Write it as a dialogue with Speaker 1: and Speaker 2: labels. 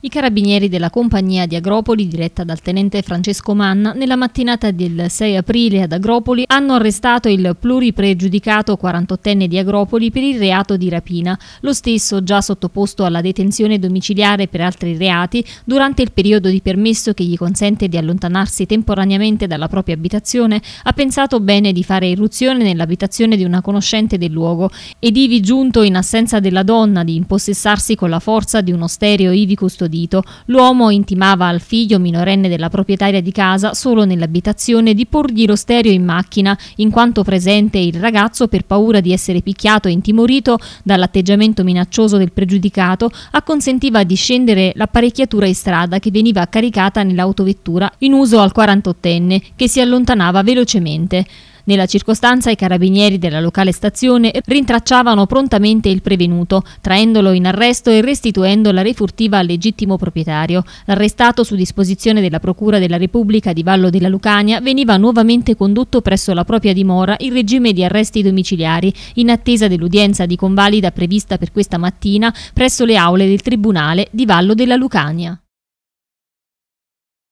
Speaker 1: I carabinieri della compagnia di Agropoli, diretta dal tenente Francesco Manna, nella mattinata del 6 aprile ad Agropoli hanno arrestato il pluripregiudicato 48enne di Agropoli per il reato di rapina, lo stesso già sottoposto alla detenzione domiciliare per altri reati durante il periodo di permesso che gli consente di allontanarsi temporaneamente dalla propria abitazione, ha pensato bene di fare irruzione nell'abitazione di una conoscente del luogo ed ivi giunto in assenza della donna di impossessarsi con la forza di uno stereo ivi custodito custodito. L'uomo intimava al figlio minorenne della proprietaria di casa solo nell'abitazione di porgli lo stereo in macchina, in quanto presente il ragazzo per paura di essere picchiato e intimorito dall'atteggiamento minaccioso del pregiudicato, acconsentiva di scendere l'apparecchiatura in strada che veniva caricata nell'autovettura in uso al 48enne, che si allontanava velocemente. Nella circostanza i carabinieri della locale stazione rintracciavano prontamente il prevenuto, traendolo in arresto e restituendo la refurtiva al legittimo proprietario. L'arrestato su disposizione della Procura della Repubblica di Vallo della Lucania veniva nuovamente condotto presso la propria dimora in regime di arresti domiciliari, in attesa dell'udienza di convalida prevista per questa mattina presso le aule del Tribunale di Vallo della Lucania.